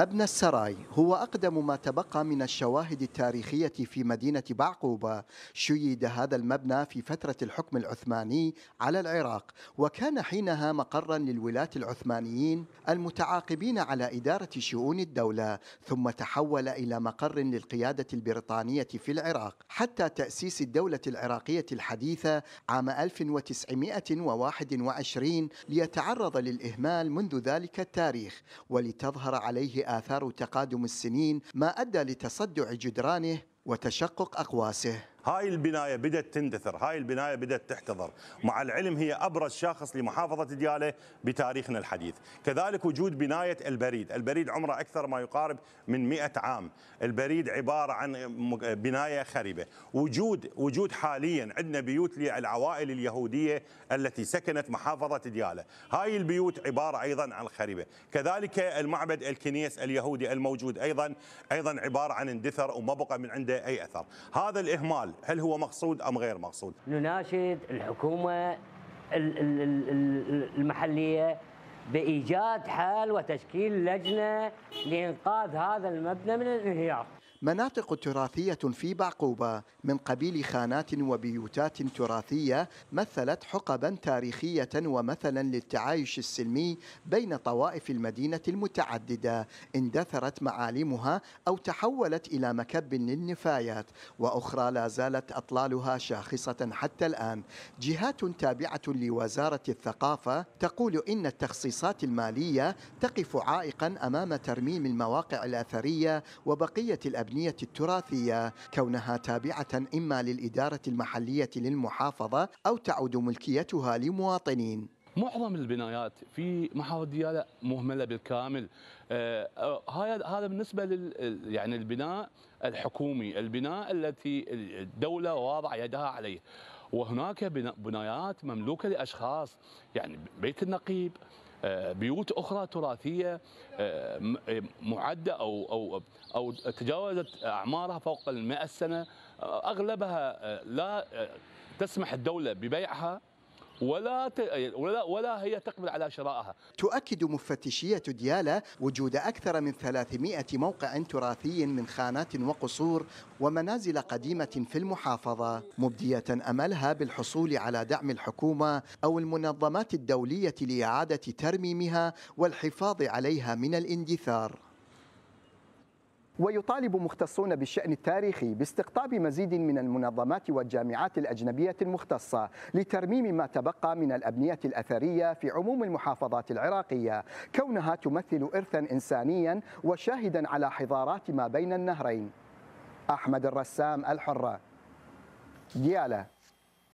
أبنى السراي هو أقدم ما تبقى من الشواهد التاريخية في مدينة بعقوبة شيد هذا المبنى في فترة الحكم العثماني على العراق وكان حينها مقرا للولاة العثمانيين المتعاقبين على إدارة شؤون الدولة ثم تحول إلى مقر للقيادة البريطانية في العراق حتى تأسيس الدولة العراقية الحديثة عام 1921 ليتعرض للإهمال منذ ذلك التاريخ ولتظهر عليه آثار تقادم السنين ما أدى لتصدع جدرانه وتشقق أقواسه هاي البناية بدأت تندثر هاي البناية بدأت تحتضر مع العلم هي أبرز شخص لمحافظة ديالة بتاريخنا الحديث كذلك وجود بناية البريد البريد عمره أكثر ما يقارب من 100 عام البريد عبارة عن بناية خريبة وجود وجود حاليا عندنا بيوت للعوائل اليهودية التي سكنت محافظة ديالة هاي البيوت عبارة أيضا عن خريبة كذلك المعبد الكنيس اليهودي الموجود أيضا أيضا عبارة عن اندثر وما بقى من عنده أي أثر هذا الإهمال هل هو مقصود ام غير مقصود؟ نناشد الحكومه المحليه بايجاد حل وتشكيل لجنه لانقاذ هذا المبنى من الانهيار. مناطق تراثية في بعقوبة من قبيل خانات وبيوتات تراثية مثلت حقبا تاريخية ومثلا للتعايش السلمي بين طوائف المدينة المتعددة اندثرت معالمها أو تحولت إلى مكب للنفايات وأخرى لا زالت أطلالها شاخصة حتى الآن جهات تابعة لوزارة الثقافة تقول إن التخصيصات المالية تقف عائقا أمام ترميم المواقع الأثرية وبقية الأبناء التبنية التراثية كونها تابعة إما للإدارة المحلية للمحافظة أو تعود ملكيتها لمواطنين معظم البنايات في محافظه دياله مهمله بالكامل هذا آه، آه، هذا بالنسبه لل يعني البناء الحكومي البناء التي الدوله واضع يدها عليه وهناك بنايات مملوكة لأشخاص يعني بيت النقيب آه، بيوت اخرى تراثيه آه، آه، معده او او او تجاوزت اعمارها فوق المئة سنه اغلبها لا تسمح الدوله ببيعها ولا ولا ولا هي تقبل على شرائها. تؤكد مفتشية ديالا وجود أكثر من 300 موقع تراثي من خانات وقصور ومنازل قديمة في المحافظة، مبدية أملها بالحصول على دعم الحكومة أو المنظمات الدولية لإعادة ترميمها والحفاظ عليها من الاندثار. ويطالب مختصون بالشأن التاريخي باستقطاب مزيد من المنظمات والجامعات الأجنبية المختصة لترميم ما تبقى من الأبنية الأثرية في عموم المحافظات العراقية كونها تمثل إرثا إنسانيا وشاهدا على حضارات ما بين النهرين أحمد الرسام الحرة دياله